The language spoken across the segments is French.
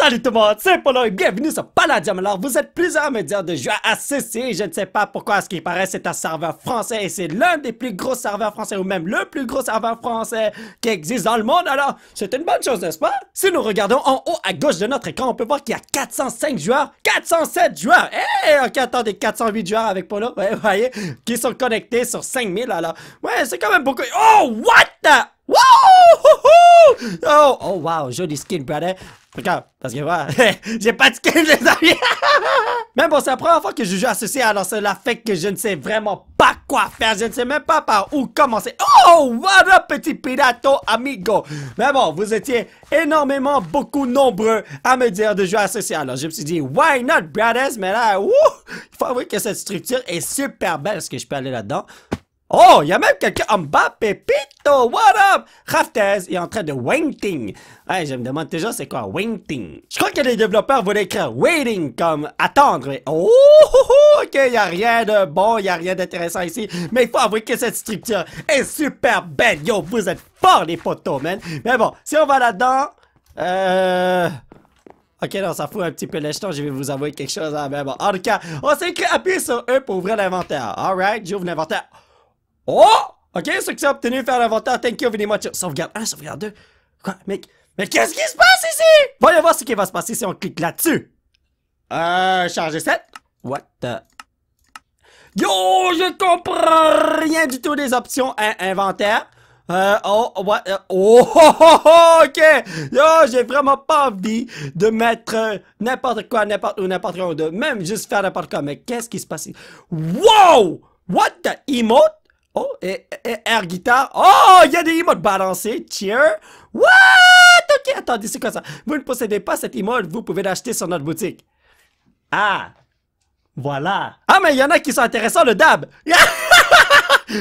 Salut tout le monde, c'est Polo et bienvenue sur Palladium. Alors, vous êtes plusieurs à me dire de jouer à ceci. Je ne sais pas pourquoi, à ce qu'il paraît, c'est un serveur français et c'est l'un des plus gros serveurs français ou même le plus gros serveur français qui existe dans le monde. Alors, c'est une bonne chose, n'est-ce pas? Si nous regardons en haut à gauche de notre écran, on peut voir qu'il y a 405 joueurs, 407 joueurs. Eh, ok, attendez, 408 joueurs avec Polo, vous voyez, qui sont connectés sur 5000. Alors, ouais, c'est quand même beaucoup. Oh, what Wouhou! Oh, oh wow, joli skin, brother. Regarde, parce que voilà, j'ai pas de skin, les amis. Même bon, c'est la première fois que je joue associé, alors cela fait que je ne sais vraiment pas quoi faire. Je ne sais même pas par où commencer. Oh, what up, petit pirato amigo. Mais bon, vous étiez énormément, beaucoup nombreux à me dire de jouer ceci. Alors, je me suis dit, why not, brothers? Mais là, il faut avouer que cette structure est super belle. Est-ce que je peux aller là-dedans? Oh, il y a même quelqu'un en bas, Pépito, what up? Raftez est en train de waiting. Ouais, je me demande toujours c'est quoi waiting. Je crois que les développeurs voulaient écrire waiting comme attendre. oh, oh, oh, oh ok, il y a rien de bon, il y a rien d'intéressant ici. Mais il faut avouer que cette structure est super belle. Yo, vous êtes forts les potos, man. Mais bon, si on va là-dedans, euh... Ok, non, ça fout un petit peu les jetons, je vais vous avouer quelque chose, hein, mais bon. En tout cas, on s'est appuyer sur E pour ouvrir l'inventaire. Alright, j'ouvre l'inventaire. Oh! Ok, j'ai obtenu, faire l'inventaire, thank you very much. Sauvegarde 1, sauvegarde 2. Quoi, mec? Mais qu'est-ce qui se passe ici? Voyons voir ce qui va se passer si on clique là-dessus. Euh, charger 7. What the... Yo, je comprends rien du tout des options hein, inventaire. Euh, oh, what, euh, oh, oh, oh, ok! Yo, j'ai vraiment pas envie de mettre euh, n'importe quoi, n'importe où, n'importe quoi, de même juste faire n'importe quoi. Mais qu'est-ce qui se passe ici? Wow! What the emote? Oh, et, et, air guitare. Oh, il y a des emotes balancés. Cheer. What? Ok, attendez, c'est quoi ça? Vous ne possédez pas cette emote, vous pouvez l'acheter sur notre boutique. Ah, voilà. Ah, mais il y en a qui sont intéressants, le dab.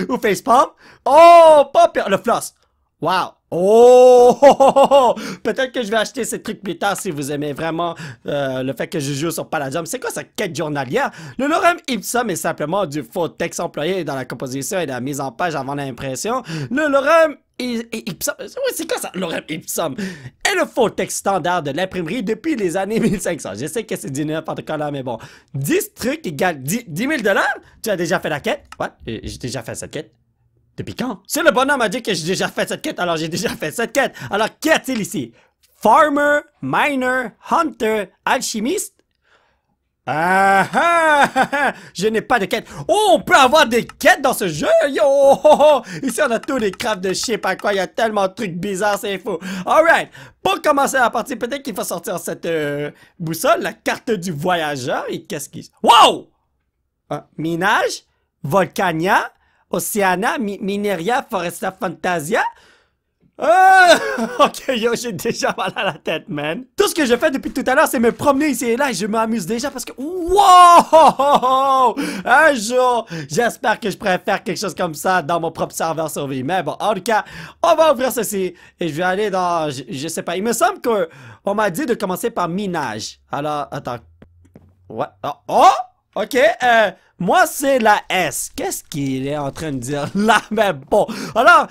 Ou facepalm. Oh, pop, le floss. Wow! Oh! Peut-être que je vais acheter ce trucs plus tard si vous aimez vraiment euh, le fait que je joue sur Paladium. C'est quoi cette quête journalière? Le lorem ipsum est simplement du faux texte employé dans la composition et la mise en page avant l'impression. Le lorem Ipsum. C'est quoi ça, lorem Ipsum? Est le faux texte standard de l'imprimerie depuis les années 1500. Je sais que c'est du n'importe quoi là, mais bon. 10 trucs égale 10, 000 dollars? Tu as déjà fait la quête? Ouais, j'ai déjà fait cette quête. Depuis quand? Si le bonhomme a dit que j'ai déjà fait cette quête, alors j'ai déjà fait cette quête. Alors qu'y a-t-il ici? Farmer, miner, hunter, alchimiste? Ah, ah, ah, ah, je n'ai pas de quête. Oh, on peut avoir des quêtes dans ce jeu, yo! Oh, oh, oh, oh. Ici, on a tous les crabes de chips à quoi. Il y a tellement de trucs bizarres, c'est fou. Alright, pour commencer la partie, peut-être qu'il faut sortir cette euh, boussole, la carte du voyageur. Et qu'est-ce qui... Wow! minage, Volcania, Oceana, Mineria, Foresta Fantasia. Ah! ok, yo, j'ai déjà mal à la tête, man. Tout ce que je fais depuis tout à l'heure, c'est me promener ici et là et je m'amuse déjà parce que... Wow! Un jour, j'espère que je pourrais faire quelque chose comme ça dans mon propre serveur survie. Mais bon, en tout cas, on va ouvrir ceci et je vais aller dans... Je, sais pas, il me semble que On m'a dit de commencer par minage. Alors, attends. Ouais. Oh! oh! Ok, euh... Moi, c'est la S. Qu'est-ce qu'il est en train de dire là? Mais ben, bon, alors...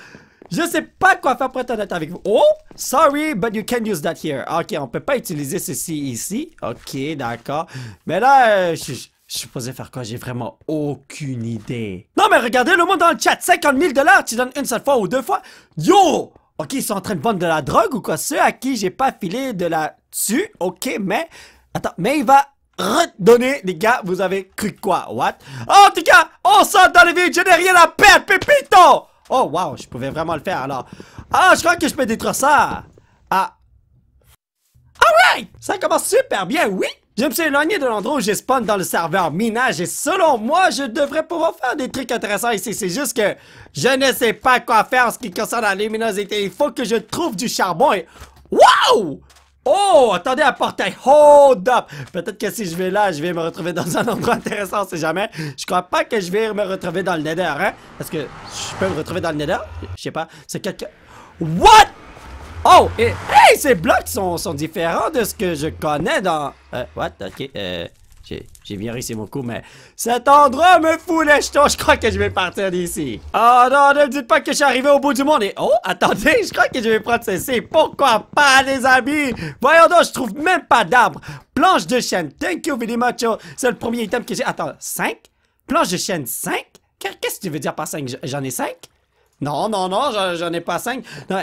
Je sais pas quoi faire pour être honnête avec vous. Oh, sorry, but you can use that here. Ok, on peut pas utiliser ceci ici. Ok, d'accord. Mais là, je, euh, je, je suis posé faire quoi? J'ai vraiment aucune idée. Non, mais regardez le monde dans le chat. 50 000 dollars, tu donnes une seule fois ou deux fois. Yo! Ok, ils sont en train de vendre de la drogue ou quoi? Ceux à qui j'ai pas filé de la dessus. Ok, mais... Attends, mais il va redonner, les gars, vous avez cru quoi, what? En tout cas, on sort dans les vide, je n'ai rien à perdre, pépito! Oh, wow, je pouvais vraiment le faire, alors. Ah, je crois que je peux détruire ça! Ah. Alright! Ah ça commence super bien, oui! Je me suis éloigné de l'endroit où j'ai spawn dans le serveur minage et selon moi, je devrais pouvoir faire des trucs intéressants ici. C'est juste que je ne sais pas quoi faire en ce qui concerne la luminosité. Il faut que je trouve du charbon et... Wow! Oh! Attendez un portail! Hold up! Peut-être que si je vais là, je vais me retrouver dans un endroit intéressant, c'est jamais. Je crois pas que je vais me retrouver dans le nether, hein? Parce que je peux me retrouver dans le nether? Je sais pas. C'est quelqu'un... What? Oh! Et... Hey! Ces blocs sont, sont différents de ce que je connais dans... Euh, what? Ok, euh... J'ai bien réussi mon coup, mais cet endroit me fout les jetons. Je crois que je vais partir d'ici. Oh non, ne me dites pas que je suis arrivé au bout du monde. oh, attendez, je crois que je vais prendre ceci. Pourquoi pas, les amis? Voyons donc, je trouve même pas d'arbre. Planche de chêne. Thank you very much. Oh. C'est le premier item que j'ai. Attends, 5? Planche de chêne 5? Qu'est-ce que tu veux dire par 5? J'en ai 5? Non, non, non, j'en ai pas 5. Non,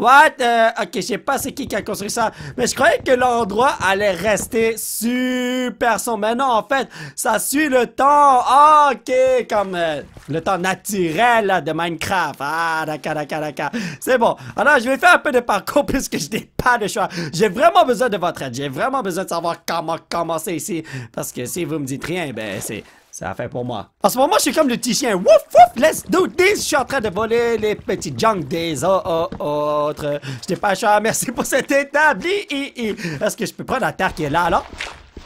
What? Euh, ok, je sais pas c'est qui qui a construit ça, mais je croyais que l'endroit allait rester super sombre. Mais non, en fait, ça suit le temps. Ah, ok, comme euh, le temps naturel de Minecraft. Ah, d'accord, d'accord, d'accord. C'est bon. Alors, je vais faire un peu de parcours puisque je n'ai pas de choix. J'ai vraiment besoin de votre aide. J'ai vraiment besoin de savoir comment commencer ici. Parce que si vous me dites rien, ben c'est... Ça a fait pour moi. En ce moment, je suis comme le petit chien. Wouf, wouf, let's do this. Je suis en train de voler les petits junk des autres. Je t'ai pas cher. Merci pour cet établi. Est-ce que je peux prendre la terre qui est là, là?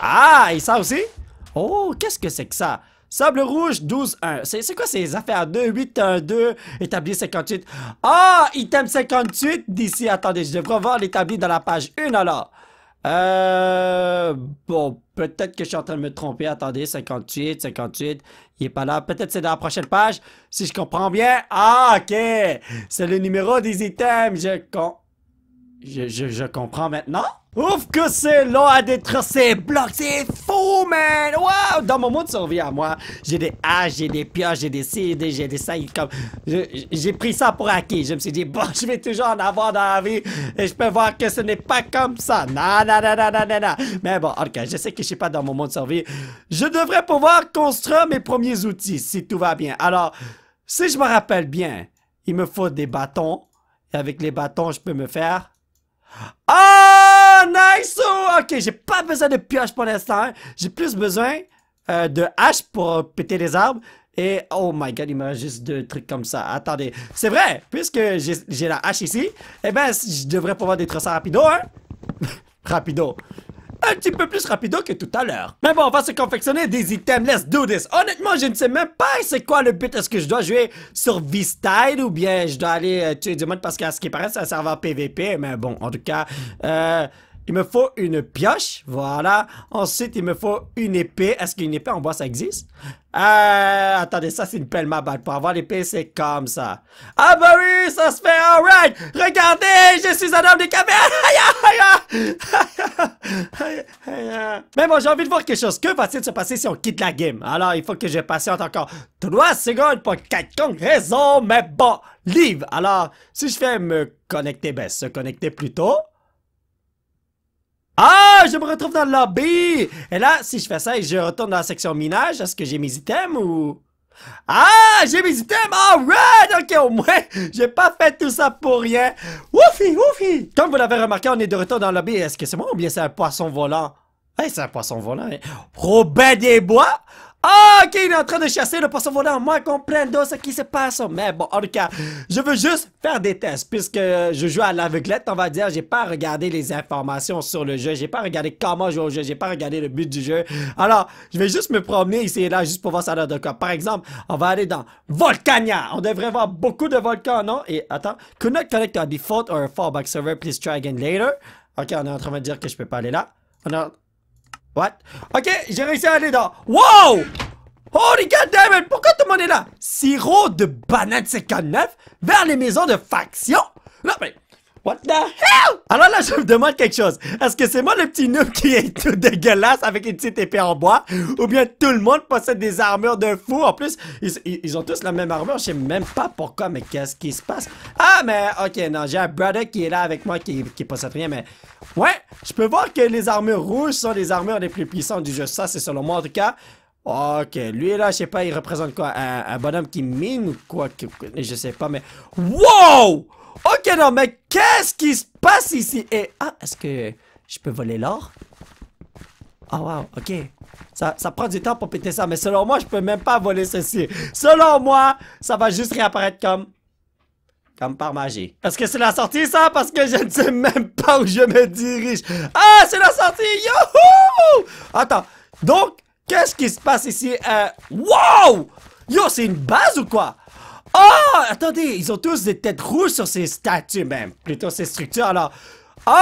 Ah, et ça aussi? Oh, qu'est-ce que c'est que ça? Sable rouge, 12-1. C'est quoi ces affaires? 2, 8, 1, 2, établi 58. Ah, item 58 d'ici. Attendez, je devrais voir l'établi dans la page 1, alors. Euh, bon, peut-être que je suis en train de me tromper. Attendez, 58, 58. Il est pas là. Peut-être c'est dans la prochaine page. Si je comprends bien. Ah, ok. C'est le numéro des items. Je comprends. Je, je, je comprends maintenant. Ouf que c'est long à détruire ces blocs, c'est fou, man! Wow! Dans mon monde survie à moi, j'ai des haches, j'ai des pioches, j'ai des des, j'ai des ça, comme... J'ai pris ça pour acquis, je me suis dit, bon, je vais toujours en avoir dans la vie, et je peux voir que ce n'est pas comme ça. Non, non, non, non, non, non, Mais bon, ok, je sais que je suis pas dans mon monde survie. Je devrais pouvoir construire mes premiers outils, si tout va bien. Alors, si je me rappelle bien, il me faut des bâtons, et avec les bâtons, je peux me faire ah, oh, nice! Ok, j'ai pas besoin de pioche pour l'instant. J'ai plus besoin euh, de hache pour péter les arbres. Et oh my god, il me reste juste deux trucs comme ça. Attendez, c'est vrai, puisque j'ai la hache ici, eh ben, je devrais pouvoir détruire ça rapido, hein? rapido un petit peu plus rapido que tout à l'heure. Mais bon, on va se confectionner des items. Let's do this. Honnêtement, je ne sais même pas c'est quoi le but. Est-ce que je dois jouer sur V-Style ou bien je dois aller euh, tuer du monde parce qu'à ce qui paraît, c'est un serveur PVP. Mais bon, en tout cas, euh... Il me faut une pioche. Voilà. Ensuite, il me faut une épée. Est-ce qu'une épée en bois, ça existe? Euh, attendez, ça, c'est une pelle ma balle. Pour avoir l'épée, c'est comme ça. Ah bah oui, ça se fait. Alright. Regardez, je suis un homme de caméra. Mais bon, j'ai envie de voir quelque chose. Que va-t-il se passer si on quitte la game? Alors, il faut que je patiente encore 3 secondes pour quelconque raison. Mais bon, live. Alors, si je fais me connecter, ben, se connecter plus tôt. Ah, je me retrouve dans le lobby! Et là, si je fais ça et je retourne dans la section minage, est-ce que j'ai mes items ou... Ah, j'ai mes items! Alright! Ok, au moins, j'ai pas fait tout ça pour rien. Oufi, oufi! Comme vous l'avez remarqué, on est de retour dans le lobby. Est-ce que c'est moi ou bien c'est un poisson volant? Eh, c'est un poisson volant. Hein? des Bois? ok, il est en train de chasser le poisson volant, moi comprendo ce qui se passe. Mais bon, en tout cas, je veux juste faire des tests, puisque je joue à l'aveuglette, on va dire, j'ai pas regardé les informations sur le jeu, j'ai pas regardé comment jouer au jeu, j'ai pas regardé le but du jeu. Alors, je vais juste me promener ici et là, juste pour voir ça donne de quoi. Par exemple, on va aller dans Volcania, on devrait voir beaucoup de volcans, non? Et attends, could not connect a default or a fallback server, please try again later. Ok, on est en train de dire que je peux pas aller là. On a... What? Ok, j'ai réussi à aller dans... Wow! Holy god Pourquoi tout le monde est là? Sirop de banane 59 vers les maisons de faction? Non, mais... What the hell? Alors là, je me demande quelque chose. Est-ce que c'est moi le petit noob qui est tout dégueulasse avec une petite épée en bois? Ou bien tout le monde possède des armures de fou? En plus, ils, ils ont tous la même armure. Je sais même pas pourquoi, mais qu'est-ce qui se passe? Ah, mais ok, non, j'ai un brother qui est là avec moi qui, qui possède rien, mais... Ouais, je peux voir que les armures rouges sont les armures les plus puissantes du jeu. Ça, c'est selon moi en tout cas. Ok, lui là, je sais pas, il représente quoi? Un, bonhomme qui mine ou quoi? Je sais pas, mais... Wow! Ok, non, mais qu'est-ce qui se passe ici? Et, ah, est-ce que je peux voler l'or? oh, wow, ok. Ça, ça, prend du temps pour péter ça, mais selon moi, je peux même pas voler ceci. Selon moi, ça va juste réapparaître comme... Comme par magie. Est-ce que c'est la sortie, ça? Parce que je ne sais même pas où je me dirige. Ah, c'est la sortie! Youhou! Attends. Donc, qu'est-ce qui se passe ici? Euh, wow! Yo, c'est une base ou quoi? Oh! Attendez, ils ont tous des têtes rouges sur ces statues, même. Plutôt ces structures, alors... Oh!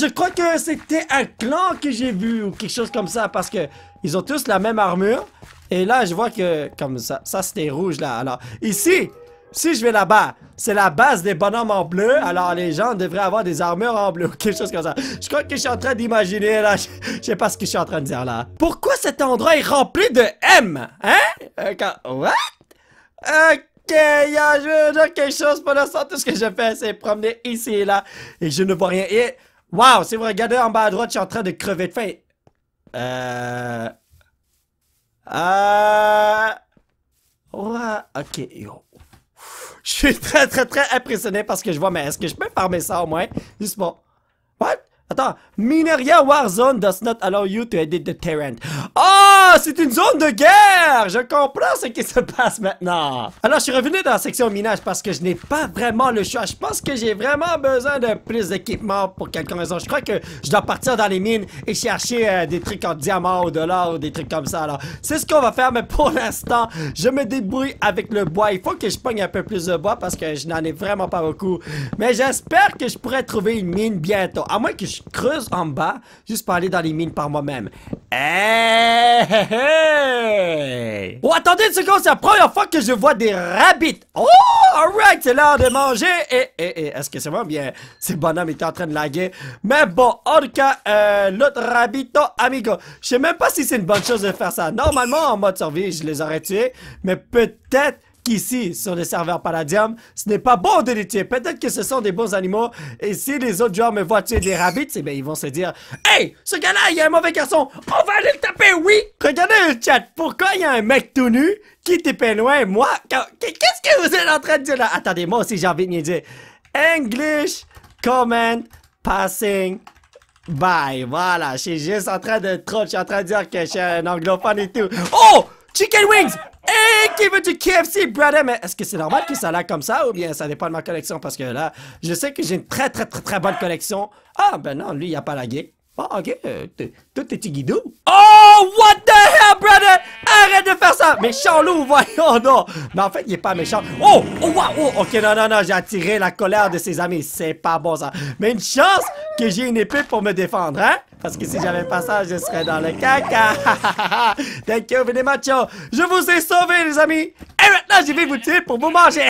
Je crois que c'était un clan que j'ai vu ou quelque chose comme ça, parce que ils ont tous la même armure. Et là, je vois que... Comme ça, ça c'était rouge, là. Alors, ici, si je vais là-bas, c'est la base des bonhommes en bleu, alors les gens devraient avoir des armures en bleu ou quelque chose comme ça. Je crois que je suis en train d'imaginer, là. Je, sais pas ce que je suis en train de dire, là. Pourquoi cet endroit est rempli de M? Hein? Euh, quand... What? Euh, je veux dire quelque chose pour l'instant. Tout ce que je fais, c'est promener ici et là. Et je ne vois rien. Et, waouh, si vous regardez en bas à droite, je suis en train de crever de faim. Euh... Euh... ok, yo. Je suis très, très, très impressionné parce que je vois, mais est-ce que je peux farmer ça au moins? Juste bon. What? Attends. Mineria Warzone does not allow you to edit the terrain. Oh! c'est une zone de guerre! Je comprends ce qui se passe maintenant. Alors, je suis revenu dans la section minage parce que je n'ai pas vraiment le choix. Je pense que j'ai vraiment besoin de plus d'équipement pour quelque raison. Je crois que je dois partir dans les mines et chercher euh, des trucs en diamant ou de l'or ou des trucs comme ça. Alors, c'est ce qu'on va faire, mais pour l'instant, je me débrouille avec le bois. Il faut que je pogne un peu plus de bois parce que je n'en ai vraiment pas beaucoup. Mais j'espère que je pourrai trouver une mine bientôt. À moins que je creuse en bas juste pour aller dans les mines par moi-même. Hey! Eh, Hey, Oh, attendez une seconde, c'est la première fois que je vois des rabbits. Oh, alright, c'est l'heure de manger. Et, eh, et, eh, eh, est-ce que c'est vraiment bien? Ces bonhommes étaient en train de laguer. Mais bon, en tout cas, euh, l'autre rabbito, amigo. Je sais même pas si c'est une bonne chose de faire ça. Normalement, en mode survie, je les aurais tués. Mais peut-être qu'ici, sur le serveur Palladium, ce n'est pas bon de les tuer. Peut-être que ce sont des bons animaux et si les autres joueurs me voient tuer des rabbits, eh ils vont se dire « Hey, ce gars-là, il y a un mauvais garçon, on va aller le taper, oui! » Regardez le chat, pourquoi il y a un mec tout nu qui pas loin moi? Qu'est-ce que vous êtes en train de dire là? Attendez, moi aussi j'ai envie de dire English comment passing by. Voilà, je suis juste en train de trop, je suis en train de dire que je suis un anglophone et tout. Oh! Chicken Wings! Et qui veut du KFC, brother? Mais est-ce que c'est normal que ça là comme ça ou bien ça dépend de ma collection? Parce que là, je sais que j'ai une très très très très bonne collection. Ah, ben non, lui, il a pas lagué. oh, ah, ok, tout est guidou. Oh, what the hell, brother? Arrête de faire ça! Méchant loup, voyons, non! Mais en fait, il est pas méchant. Oh, oh, waouh oh, ok, non, non, non, j'ai attiré la colère de ses amis. C'est pas bon, ça. Mais une chance que j'ai une épée pour me défendre, hein? Parce que si j'avais pas ça, je serais dans le caca. Thank you, venez macho. Je vous ai sauvé, les amis. Et maintenant, je vais vous tuer pour vous manger.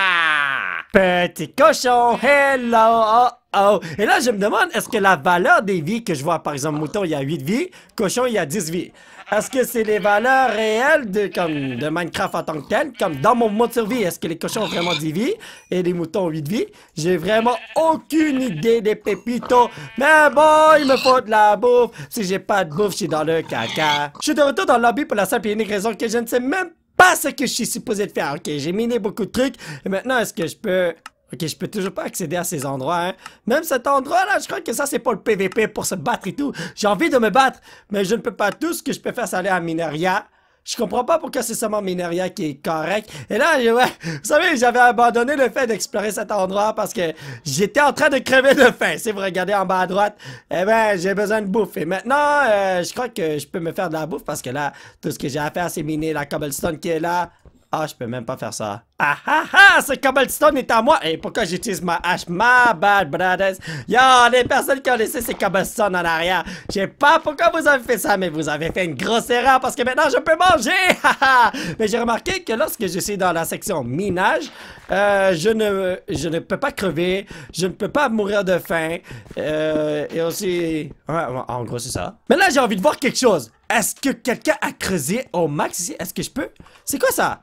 Petit cochon, hello. Oh, oh. Et là, je me demande, est-ce que la valeur des vies que je vois, par exemple, mouton, il y a 8 vies, cochon, il y a 10 vies. Est-ce que c'est les valeurs réelles de, comme, de Minecraft en tant que tel? Comme dans mon mode survie, est-ce que les cochons ont vraiment 10 vies et les moutons ont 8 vies? J'ai vraiment aucune idée des pépitos. Mais bon, il me faut de la bouffe. Si j'ai pas de bouffe, je suis dans le caca. Je suis de retour dans le lobby pour la simple et unique raison que je ne sais même pas ce que je suis supposé de faire. Ok, j'ai miné beaucoup de trucs. Et maintenant, est-ce que je peux... Ok, je peux toujours pas accéder à ces endroits. Hein. Même cet endroit-là, je crois que ça, c'est pas le PVP pour se battre et tout. J'ai envie de me battre, mais je ne peux pas. Tout ce que je peux faire, c'est aller à Mineria. Je comprends pas pourquoi c'est seulement Mineria qui est correct. Et là, vous savez, j'avais abandonné le fait d'explorer cet endroit parce que j'étais en train de crever de faim. Si vous regardez en bas à droite, eh ben, j'ai besoin de bouffe. Et maintenant, euh, je crois que je peux me faire de la bouffe parce que là, tout ce que j'ai à faire, c'est miner la cobblestone qui est là, ah, je peux même pas faire ça. Ah ah ah, ce cobblestone est à moi. Et pourquoi j'utilise ma hache? My bad, brothers. Yo, les personnes qui ont laissé ces cobblestones en arrière. Je sais pas pourquoi vous avez fait ça, mais vous avez fait une grosse erreur parce que maintenant je peux manger. mais j'ai remarqué que lorsque je suis dans la section minage, euh, je ne, je ne peux pas crever, je ne peux pas mourir de faim. Euh, et aussi, en gros c'est ça. Mais là j'ai envie de voir quelque chose. Est-ce que quelqu'un a creusé au max ici? Est-ce que je peux? C'est quoi ça?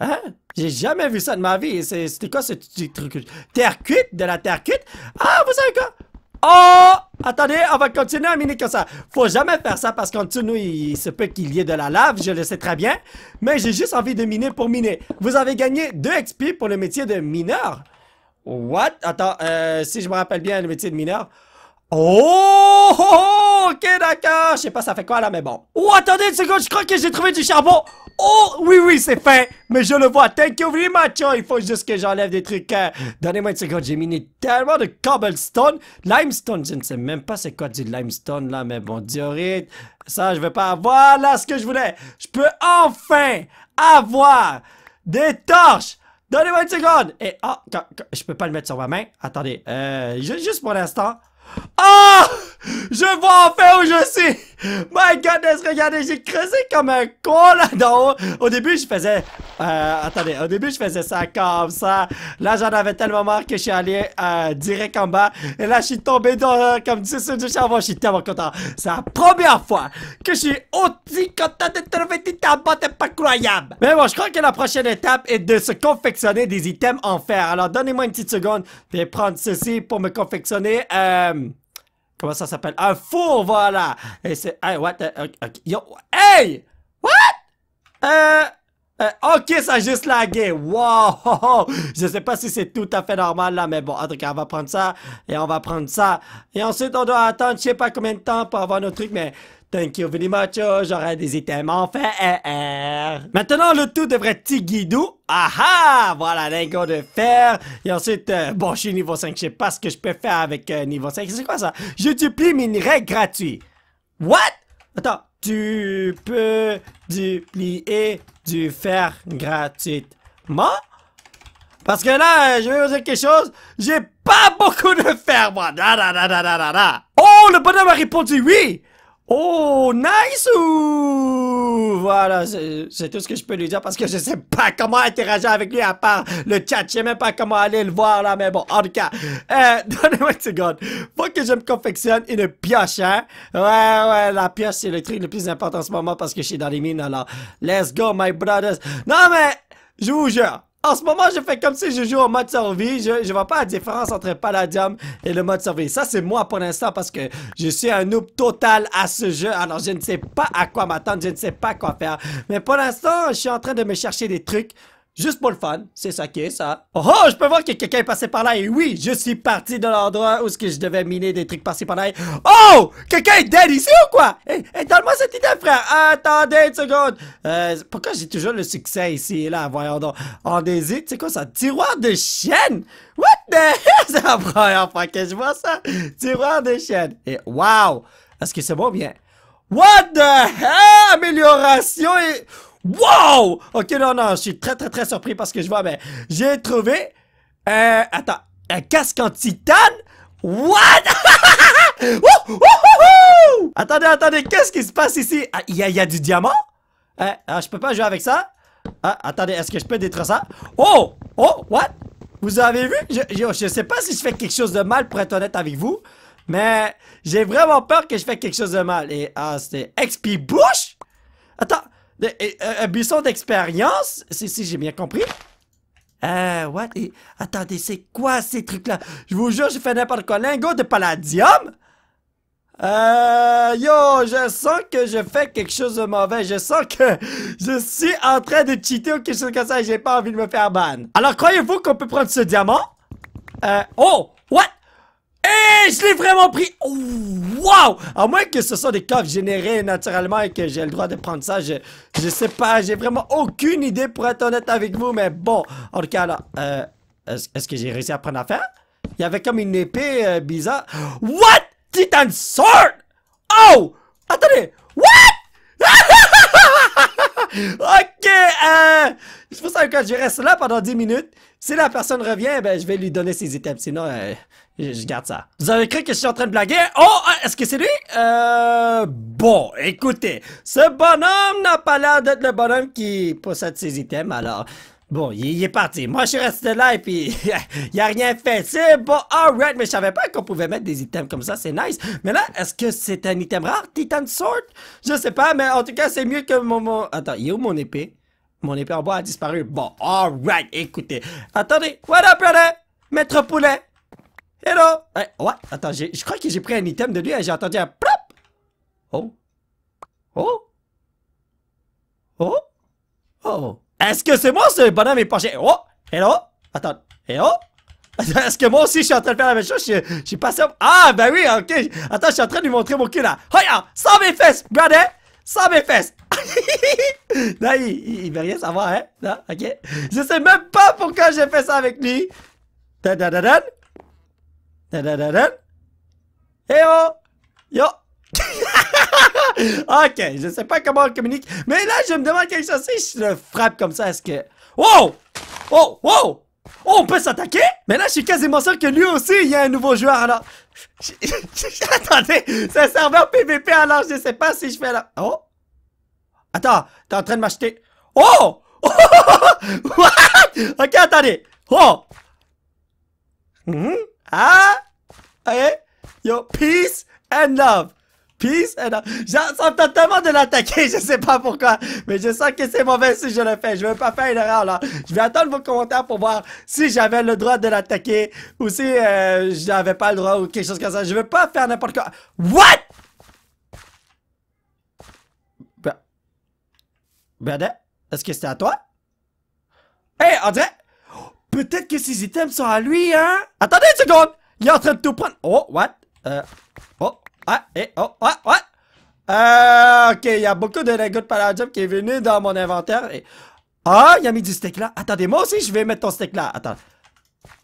Hein? J'ai jamais vu ça de ma vie. C'était quoi ce truc? Terre cuite? De la terre cuite? Ah, vous savez quoi? Oh! Attendez, on va continuer à miner comme ça. Faut jamais faire ça parce qu'en dessous nous, il se peut qu'il y ait de la lave, je le sais très bien. Mais j'ai juste envie de miner pour miner. Vous avez gagné 2 XP pour le métier de mineur? What? Attends, euh, si je me rappelle bien, le métier de mineur... Oh, oh, oh, ok d'accord, je sais pas ça fait quoi là mais bon. Oh attendez une seconde, je crois que j'ai trouvé du charbon. Oh oui oui c'est fait, mais je le vois. Thank you very much. Oh, il faut juste que j'enlève des trucs. Hein. Donnez-moi une seconde, j'ai miné tellement de cobblestone, limestone, je ne sais même pas c'est quoi du limestone là mais bon diorite. Ça je vais pas avoir là ce que je voulais. Je peux enfin avoir des torches. Donnez-moi une seconde! Et, oh, je peux pas le mettre sur ma main. Attendez, euh, juste pour l'instant. Ah! Je vois enfin où je suis! My goodness, regardez, j'ai creusé comme un con là-dedans! Au début, je faisais... Euh, attendez, au début, je faisais ça comme ça. Là, j'en avais tellement marre que je suis allé euh, direct en bas. Et là, je suis tombé dans, euh, comme du sur du charbon. Je suis tellement content. C'est la première fois que je suis aussi content de trouver des tabac. C'est pas croyable. Mais bon, je crois que la prochaine étape est de se confectionner des items en fer. Alors, donnez-moi une petite seconde. Je vais prendre ceci pour me confectionner... Euh Comment ça s'appelle Un four, voilà Et c'est... Hey, what Okay, yo, hey What euh, euh... ok, ça a juste lagué. Wow! Je sais pas si c'est tout à fait normal là, mais bon, en tout cas, on va prendre ça et on va prendre ça. Et ensuite, on doit attendre je sais pas combien de temps pour avoir nos trucs, mais Thank you very much, oh, j'aurais des items en Eh, Maintenant, le tout devrait tiguidou. guidou. Ah ah! Voilà l'ingot de fer. Et ensuite, euh, bon, je suis niveau 5, je sais pas ce que je peux faire avec euh, niveau 5. C'est quoi ça? Je duplie mes règles gratuites What? Attends, tu peux duplier du fer gratuitement? Parce que là, euh, je vais vous dire quelque chose, j'ai pas beaucoup de fer, moi. Da, Oh, le bonhomme a répondu oui! Oh, nice! Ou... Voilà, c'est tout ce que je peux lui dire parce que je sais pas comment interagir avec lui à part le chat. Je sais même pas comment aller le voir là, mais bon, en tout cas, euh, donnez-moi une seconde. Faut que je me confectionne une pioche, hein? Ouais, ouais, la pioche, c'est le truc le plus important en ce moment parce que je suis dans les mines, alors. Let's go, my brothers. Non, mais, je vous jure, en ce moment, je fais comme si je joue au mode survie. Je, je vois pas la différence entre Palladium et le mode survie. Ça, c'est moi pour l'instant parce que je suis un noob total à ce jeu. Alors, je ne sais pas à quoi m'attendre. Je ne sais pas quoi faire. Mais pour l'instant, je suis en train de me chercher des trucs. Juste pour le fun, c'est ça qui est ça. Oh, je peux voir que quelqu'un est passé par là et oui, je suis parti de l'endroit où ce que je devais miner des trucs passés par-là. Oh, quelqu'un est dead ici ou quoi? Eh, eh, donne-moi cette idée, frère. Attendez une seconde. Euh, pourquoi j'ai toujours le succès ici et là, voyons donc. On hésite, c'est quoi ça? Tiroir de chêne! What the hell? C'est la première fois que je vois ça. Tiroir de chêne! Et wow, est-ce que c'est bon bien? What the hell? Amélioration et... Wow! Ok, non, non, je suis très, très, très surpris parce que je vois, mais ben, j'ai trouvé... un... attends, un casque en titane? What? oh, attendez, attendez, qu'est-ce qui se passe ici? Ah, il y, a du diamant? Hein? Ah, je peux pas jouer avec ça? Ah, attendez, est-ce que je peux détruire ça? Oh! Oh, what? Vous avez vu? Je, je, sais pas si je fais quelque chose de mal pour être honnête avec vous, mais j'ai vraiment peur que je fais quelque chose de mal. Et ah, c'était XP Bush? Attends, euh, un buisson d'expérience, si, si j'ai bien compris. Euh, what? attendez, c'est quoi ces trucs-là? Je vous jure, j'ai fait n'importe quoi. Lingo de palladium? Euh, yo, je sens que je fais quelque chose de mauvais. Je sens que je suis en train de cheater ou quelque chose comme ça et j'ai pas envie de me faire ban. Alors, croyez-vous qu'on peut prendre ce diamant? Euh, oh! What? Et je l'ai vraiment pris! wow! À moins que ce soit des coffres générés naturellement et que j'ai le droit de prendre ça, je, je sais pas, j'ai vraiment aucune idée pour être honnête avec vous, mais bon, en tout cas, là, euh, est-ce que j'ai réussi à prendre affaire? Il y avait comme une épée euh, bizarre. What? Titan Sword! Oh! Attendez! What? ok, euh, je pense que je reste là pendant 10 minutes. Si la personne revient, ben, je vais lui donner ses items. Sinon, euh, je, garde ça. Vous avez cru que je suis en train de blaguer Oh, ah, est-ce que c'est lui Euh... Bon, écoutez, ce bonhomme n'a pas l'air d'être le bonhomme qui possède ses items, alors... Bon, il, est parti. Moi, je suis resté là et puis il a rien fait. C'est bon, alright, mais je savais pas qu'on pouvait mettre des items comme ça, c'est nice. Mais là, est-ce que c'est un item rare, Titan Sword Je sais pas, mais en tout cas, c'est mieux que mon... mon... Attends, il est où mon épée Mon épée en bois a disparu. Bon, alright, écoutez. Attendez, what up, brother Maître Poulet Hello! Hein, ouais, attends, je crois que j'ai pris un item de lui et hein, j'ai entendu un plop! Oh! Oh! Oh! Oh! Est-ce que c'est moi ce bonhomme épanché? Oh! Hello! Attends, hello! Est-ce que moi aussi je suis en train de faire la même chose? Je, suis pas sûr. Ah, ben oui, ok. Attends, je suis en train de lui montrer mon cul là. Hoya. Sans mes fesses, brother! Sans mes fesses! non, il, il, il, veut rien savoir, hein? Non, ok. Je sais même pas pourquoi j'ai fait ça avec lui. da da da. Da da Yo! ok, je sais pas comment on communique. Mais là, je me demande quelque chose. Si je le frappe comme ça, est-ce que... Wow! Oh! Wow! Oh, on peut s'attaquer? Mais là, je suis quasiment sûr que lui aussi, il y a un nouveau joueur, alors... Attendez, c'est un serveur PVP, alors je sais pas si je fais là... Oh! Attends, t'es en train de m'acheter... Oh! What? Ok, attendez! Oh! -hmm. Ah Eh Yo, peace and love. Peace and love. J'ai me tellement de l'attaquer, je sais pas pourquoi. Mais je sens que c'est mauvais si je le fais. Je veux pas faire une erreur, là. Je vais attendre vos commentaires pour voir si j'avais le droit de l'attaquer ou si euh, j'avais pas le droit ou quelque chose comme ça. Je veux pas faire n'importe quoi. What? Ben... Ben, est-ce que c'était à toi? Hé, hey, André! Peut-être que ces items sont à lui, hein? Attendez une seconde! Il est en train de tout prendre. Oh, what? Euh, oh, ah, eh, oh, ah, what? Euh, ok, il y a beaucoup de lingots de qui est venu dans mon inventaire. Et... Ah, il a mis du steak là. Attendez, moi aussi, je vais mettre ton steak là. Attends.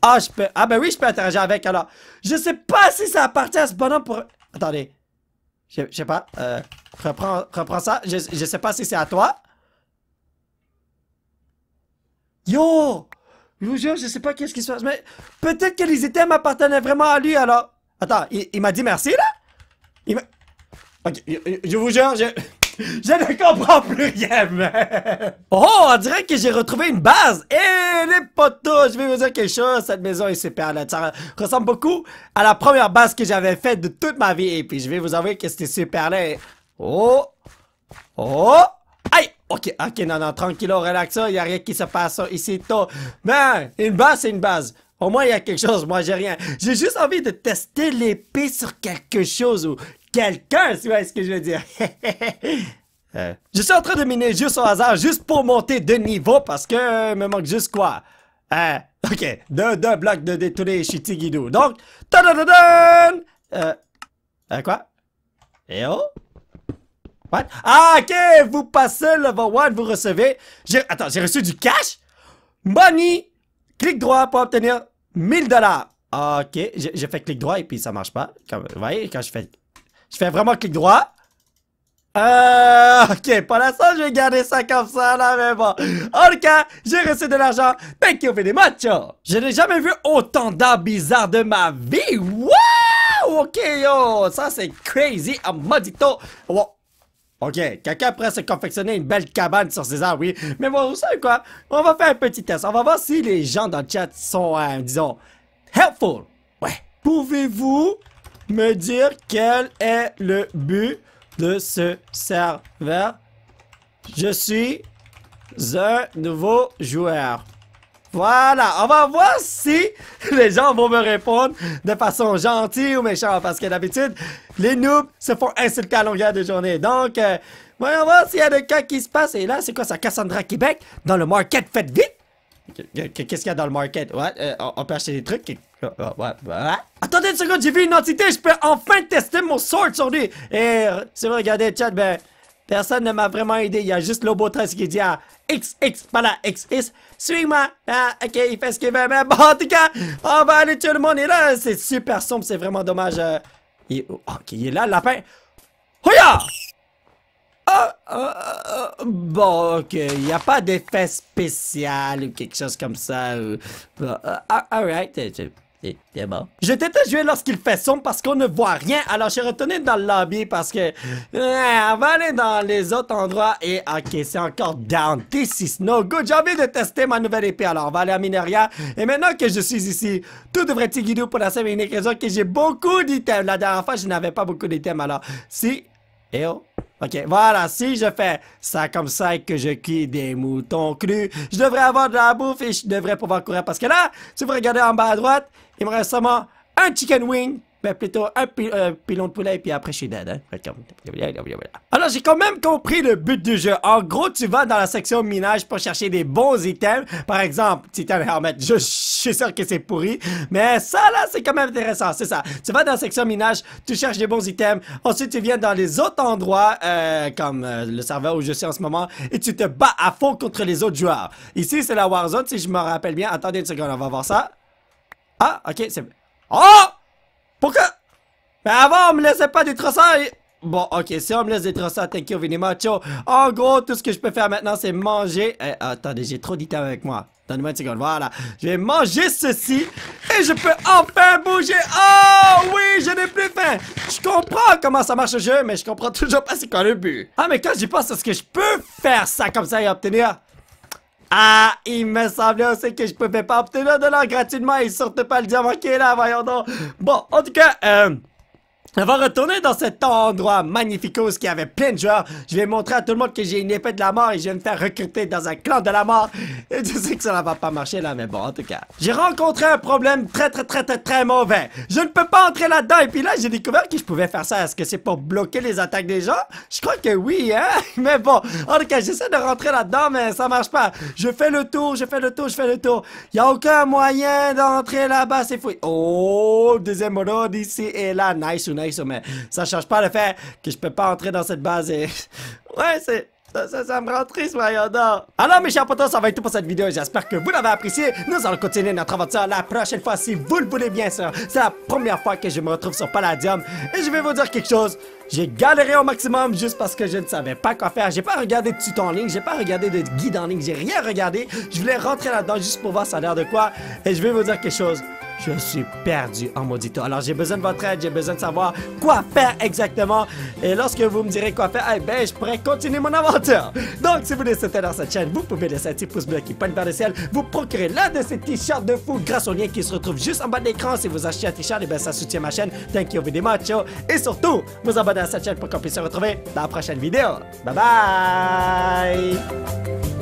Ah, je peux. Ah, ben oui, je peux interagir avec alors. Je sais pas si ça appartient à ce bonhomme pour. Attendez. Je, je sais pas. Euh, reprends, reprends ça. Je, je sais pas si c'est à toi. Yo! Je vous jure, je sais pas qu'est-ce qui se passe, mais peut-être que les items appartenaient vraiment à lui, alors. Attends, il, m'a dit merci, là? Il m'a... Ok, je, vous jure, je... Je ne comprends plus rien, Oh, on dirait que j'ai retrouvé une base. Eh les potos, je vais vous dire quelque chose. Cette maison est super, là. Ça ressemble beaucoup à la première base que j'avais faite de toute ma vie. Et puis, je vais vous avouer que c'était super, là. Oh. Oh. Ok, ok, non, non, tranquille, relax, il n'y a rien qui se passe ici, tôt. Mais une base, c'est une base. Au moins, il y a quelque chose, moi, j'ai rien. J'ai juste envie de tester l'épée sur quelque chose ou quelqu'un, tu vois ce que je veux dire. Euh, je suis en train de miner juste au hasard, juste pour monter de niveau, parce que euh, me manque juste quoi euh, Ok, deux, deux blocs de détourner Shitigidou. Donc, ta da da Euh, quoi Eh oh ah, ok! Vous passez le vote, vous recevez. Attends, j'ai reçu du cash? Money! Clic droit pour obtenir 1000 dollars. Ah, ok, j'ai fait clic droit et puis ça marche pas. vous voyez, quand je fais... Je fais vraiment clic droit. Euh, ok, pour l'instant, je vais garder ça comme ça, là, mais bon. En tout cas, j'ai reçu de l'argent. Thank you very much. Je n'ai jamais vu autant d'art bizarre de ma vie. Wow! Ok, yo, ça c'est crazy, un maudito. Wow. OK, quelqu'un pourrait se confectionner une belle cabane sur César, oui. Mais bon, vous savez quoi? On va faire un petit test. On va voir si les gens dans le chat sont, euh, disons, helpful. Ouais. Pouvez-vous me dire quel est le but de ce serveur? Je suis un nouveau joueur. Voilà, on va voir si les gens vont me répondre de façon gentille ou méchante, parce que d'habitude, les noobs se font insulter à longueur de journée. Donc, euh, voyons voir s'il y a des cas qui se passent. Et là, c'est quoi ça, Cassandra Québec, dans le market, faites vite! Qu'est-ce qu'il y a dans le market? Ouais, euh, on peut acheter des trucs? Oh, oh, Attendez une seconde, j'ai vu une entité, je peux enfin tester mon sword aujourd'hui Et euh, si vous regardez le chat, ben... Personne ne m'a vraiment aidé. Il y a juste trace qui dit à X, X, voilà, X, Suis-moi. Ah, ok, il fait ce qu'il veut. Mais bon, en tout cas, on va aller tout le monde. est là, c'est super sombre. C'est vraiment dommage. Euh, ok, il est là, le lapin. Hoya! Ah, ah, ah, bon, ok, il n'y a pas d'effet spécial ou quelque chose comme ça. Alright, et bon Je t'étais jouer lorsqu'il fait sombre parce qu'on ne voit rien, alors je suis retourné dans le lobby parce que... Euh, on va aller dans les autres endroits et... Ok, c'est encore down. This is no good. J'ai envie de tester ma nouvelle épée, alors on va aller à Mineria. Et maintenant que je suis ici, tout devrait être pour la semaine. unique raison que j'ai beaucoup d'items. La dernière fois, je n'avais pas beaucoup d'items, alors... Si... Eh oh. Ok, voilà, si je fais ça comme ça et que je cuis des moutons crus, je devrais avoir de la bouffe et je devrais pouvoir courir parce que là, si vous regardez en bas à droite, il me reste seulement un chicken wing, mais plutôt un euh, pilon de poulet, et puis après je suis dead. Hein? Alors j'ai quand même compris le but du jeu. En gros, tu vas dans la section minage pour chercher des bons items. Par exemple, Titan Hermit, je, je suis sûr que c'est pourri, mais ça là, c'est quand même intéressant, c'est ça. Tu vas dans la section minage, tu cherches des bons items, ensuite tu viens dans les autres endroits, euh, comme euh, le serveur où je suis en ce moment, et tu te bats à fond contre les autres joueurs. Ici, c'est la Warzone, si je me rappelle bien. Attendez une seconde, on va voir ça. Ah, ok, c'est... Oh! Pourquoi? Mais ben, avant, on me laissait pas et... Bon, ok, si on me laisse des thank you very much. En gros, tout ce que je peux faire maintenant, c'est manger... Eh, attendez, j'ai trop d'items avec moi. donne moi une seconde, voilà. Je vais manger ceci et je peux enfin bouger. Oh oui, je n'ai plus faim. Je comprends comment ça marche le jeu, mais je comprends toujours pas c'est quoi le but. Ah, mais quand j'y pense à ce que je peux faire ça comme ça et obtenir... Ah, il me semblait aussi que je pouvais pas obtenir de l'or gratuitement et sortait pas le diamant qui est là, voyons donc. Bon, en tout cas, euh... On va retourner dans cet endroit magnifique où il y avait plein de joueurs, je vais montrer à tout le monde que j'ai une épée de la mort et je vais me faire recruter dans un clan de la mort. Et je sais que ça ne va pas marcher là, mais bon, en tout cas. J'ai rencontré un problème très, très, très, très, très mauvais. Je ne peux pas entrer là-dedans. Et puis là, j'ai découvert que je pouvais faire ça. Est-ce que c'est pour bloquer les attaques des gens? Je crois que oui, hein? Mais bon, en tout cas, j'essaie de rentrer là-dedans, mais ça marche pas. Je fais le tour, je fais le tour, je fais le tour. Il n'y a aucun moyen d'entrer là-bas, c'est fou. Oh, deuxième mode ici et là. Nice ou non mais ça, ne change pas le fait que je peux pas entrer dans cette base et... ouais, c'est... Ça, me rend triste, Mayanda. Alors, ah mes chers potos, ça va être tout pour cette vidéo. J'espère que vous l'avez apprécié. Nous allons continuer notre aventure la prochaine fois, si vous le voulez bien sûr. C'est la première fois que je me retrouve sur Palladium. Et je vais vous dire quelque chose. J'ai galéré au maximum juste parce que je ne savais pas quoi faire. J'ai pas regardé de tuto en ligne, j'ai pas regardé de guide en ligne, j'ai rien regardé. Je voulais rentrer là-dedans juste pour voir ça a l'air de quoi. Et je vais vous dire quelque chose. Je suis perdu en maudito. Alors, j'ai besoin de votre aide. J'ai besoin de savoir quoi faire exactement. Et lorsque vous me direz quoi faire, eh ben, je pourrais continuer mon aventure. Donc, si vous voulez dans cette chaîne, vous pouvez laisser un petit pouce bleu qui pointe vers le ciel. Vous procurez l'un de ces t-shirts de fou grâce au lien qui se retrouve juste en bas de l'écran. Si vous achetez un t-shirt, eh ben, ça soutient ma chaîne. Thank you very much. Et surtout, vous abonnez à cette chaîne pour qu'on puisse se retrouver dans la prochaine vidéo. Bye bye!